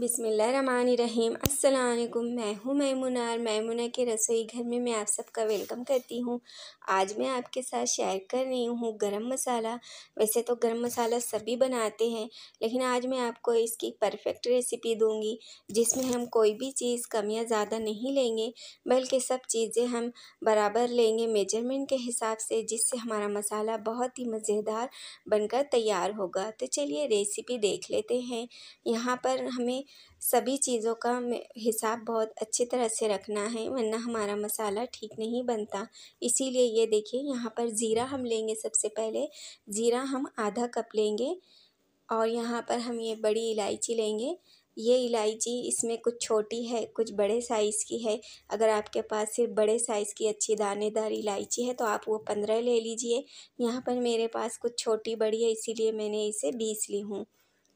बिसमीम् अल्लाम मैं हूँ मैमुना और मैमुना के रसोई घर में मैं आप सबका वेलकम करती हूँ आज मैं आपके साथ शेयर कर रही हूँ गरम मसाला वैसे तो गरम मसाला सभी बनाते हैं लेकिन आज मैं आपको इसकी परफेक्ट रेसिपी दूँगी जिसमें हम कोई भी चीज़ कम या ज़्यादा नहीं लेंगे बल्कि सब चीज़ें हम बराबर लेंगे मेजरमेंट के हिसाब से जिससे हमारा मसाला बहुत ही मज़ेदार बनकर तैयार होगा तो चलिए रेसिपी देख लेते हैं यहाँ पर हमें सभी चीज़ों का हिसाब बहुत अच्छी तरह से रखना है वरना हमारा मसाला ठीक नहीं बनता इसीलिए ये देखिए यहाँ पर ज़ीरा हम लेंगे सबसे पहले ज़ीरा हम आधा कप लेंगे और यहाँ पर हम ये बड़ी इलायची लेंगे ये इलायची इसमें कुछ छोटी है कुछ बड़े साइज़ की है अगर आपके पास सिर्फ बड़े साइज़ की अच्छी दानेदार इलायची है तो आप वो पंद्रह ले लीजिए यहाँ पर मेरे पास कुछ छोटी बड़ी है इसीलिए मैंने इसे बीस ली हूँ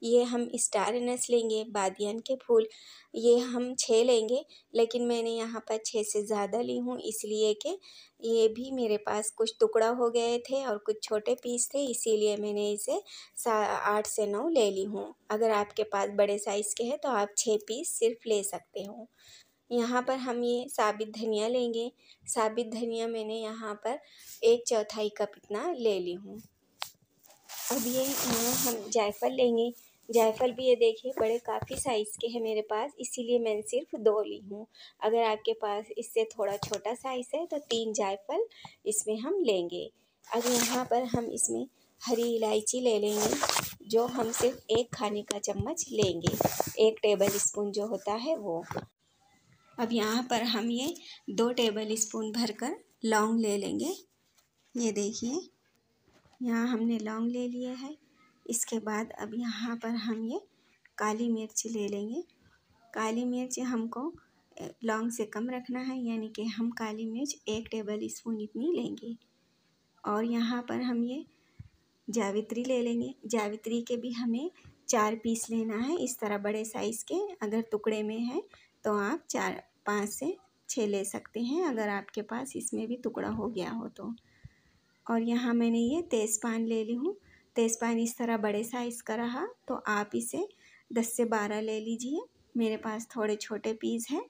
ये हम स्टार एनस लेंगे बादियान के फूल ये हम छः लेंगे लेकिन मैंने यहाँ पर छः से ज़्यादा ली हूँ इसलिए कि ये भी मेरे पास कुछ टुकड़ा हो गए थे और कुछ छोटे पीस थे इसीलिए मैंने इसे आठ से नौ ले ली हूँ अगर आपके पास बड़े साइज़ के हैं तो आप छः पीस सिर्फ ले सकते हो यहाँ पर हम ये साबित धनिया लेंगे साबित धनिया मैंने यहाँ पर एक चौथाई कप इतना ले ली हूँ अब ये हम जायफल लेंगे जायफल भी ये देखिए बड़े काफ़ी साइज़ के हैं मेरे पास इसीलिए मैंने सिर्फ दो ली हूँ अगर आपके पास इससे थोड़ा छोटा साइज़ है तो तीन जायफल इसमें हम लेंगे अब यहाँ पर हम इसमें हरी इलायची ले लेंगे जो हम सिर्फ एक खाने का चम्मच लेंगे एक टेबल स्पून जो होता है वो अब यहाँ पर हम ये दो टेबल स्पून भर कर लौंग ले लेंगे ये देखिए यहाँ हमने लौंग ले लिया है इसके बाद अब यहाँ पर हम ये काली मिर्च ले लेंगे काली मिर्च हमको लौंग से कम रखना है यानी कि हम काली मिर्च एक टेबल स्पून इतनी लेंगे और यहाँ पर हम ये जावित्री ले लेंगे जावित्री के भी हमें चार पीस लेना है इस तरह बड़े साइज़ के अगर टुकड़े में है तो आप चार पाँच से छः ले सकते हैं अगर आपके पास इसमें भी टुकड़ा हो गया हो तो और यहाँ मैंने ये तेज़पान ले ली हूँ तेज़पान तो इस तरह बड़े साइज़ का रहा तो आप इसे दस से बारह ले लीजिए मेरे पास थोड़े छोटे पीस हैं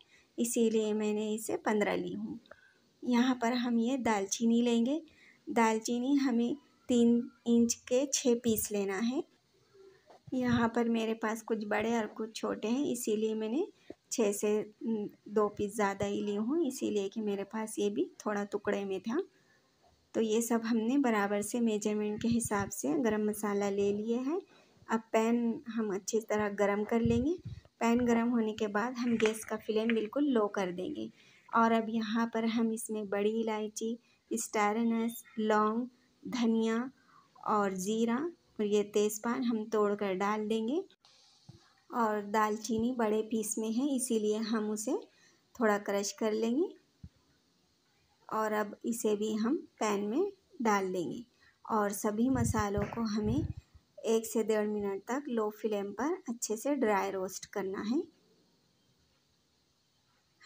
इसीलिए मैंने इसे पंद्रह ली हूँ यहाँ पर हम ये दालचीनी लेंगे दालचीनी हमें तीन इंच के छः पीस लेना है यहाँ पर मेरे पास कुछ बड़े और कुछ छोटे हैं इसीलिए मैंने छः से दो पीस ज़्यादा ही ली हूँ इसीलिए कि मेरे पास ये भी थोड़ा टुकड़े में था तो ये सब हमने बराबर से मेजरमेंट के हिसाब से गरम मसाला ले लिए हैं अब पैन हम अच्छी तरह गरम कर लेंगे पैन गरम होने के बाद हम गैस का फ्लेम बिल्कुल लो कर देंगे और अब यहाँ पर हम इसमें बड़ी इलायची स्टारनस लौंग धनिया और ज़ीरा और ये तेज़पान हम तोड़ कर डाल देंगे और दालचीनी बड़े पीस में है इसीलिए हम उसे थोड़ा क्रश कर लेंगे और अब इसे भी हम पैन में डाल देंगे और सभी मसालों को हमें एक से डेढ़ मिनट तक लो फ्लेम पर अच्छे से ड्राई रोस्ट करना है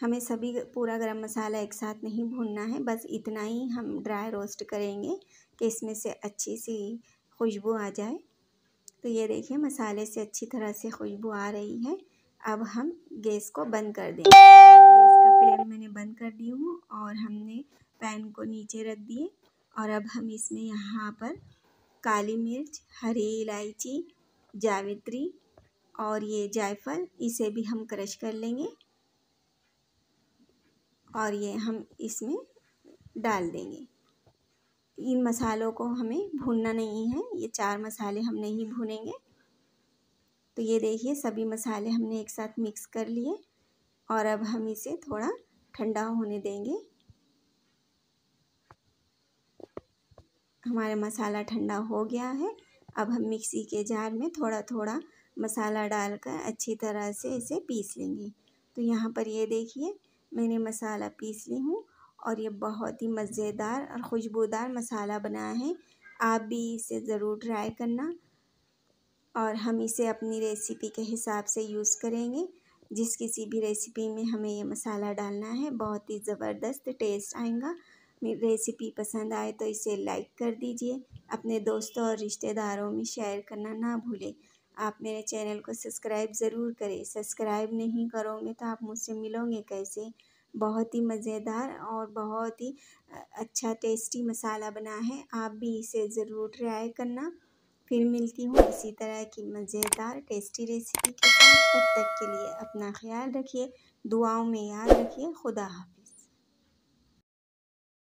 हमें सभी पूरा गरम मसाला एक साथ नहीं भूनना है बस इतना ही हम ड्राई रोस्ट करेंगे कि इसमें से अच्छी सी खुशबू आ जाए तो ये देखिए मसाले से अच्छी तरह से खुशबू आ रही है अब हम गैस को बंद कर देंगे फ्लेम मैंने बंद कर दी हूँ और हमने पैन को नीचे रख दिए और अब हम इसमें यहाँ पर काली मिर्च हरी इलायची जावित्री और ये जायफल इसे भी हम क्रश कर लेंगे और ये हम इसमें डाल देंगे इन मसालों को हमें भूनना नहीं है ये चार मसाले हम नहीं भूनेंगे तो ये देखिए सभी मसाले हमने एक साथ मिक्स कर लिए और अब हम इसे थोड़ा ठंडा होने देंगे हमारा मसाला ठंडा हो गया है अब हम मिक्सी के जार में थोड़ा थोड़ा मसाला डालकर अच्छी तरह से इसे पीस लेंगे तो यहाँ पर ये देखिए मैंने मसाला पीस ली हूँ और ये बहुत ही मज़ेदार और खुशबूदार मसाला बना है आप भी इसे ज़रूर ट्राई करना और हम इसे अपनी रेसिपी के हिसाब से यूज़ करेंगे जिस किसी भी रेसिपी में हमें ये मसाला डालना है बहुत ही ज़बरदस्त टेस्ट आएगा मेरी रेसिपी पसंद आए तो इसे लाइक कर दीजिए अपने दोस्तों और रिश्तेदारों में शेयर करना ना भूलें आप मेरे चैनल को सब्सक्राइब ज़रूर करें सब्सक्राइब नहीं करोगे तो आप मुझसे मिलोगे कैसे बहुत ही मज़ेदार और बहुत ही अच्छा टेस्टी मसाला बना है आप भी इसे ज़रूर ट्राई करना फिर मिलती हूँ इसी तरह की मज़ेदार टेस्टी रेसिपी के साथ तब तक के लिए अपना ख्याल रखिए दुआओं में याद रखिए खुदा हाफि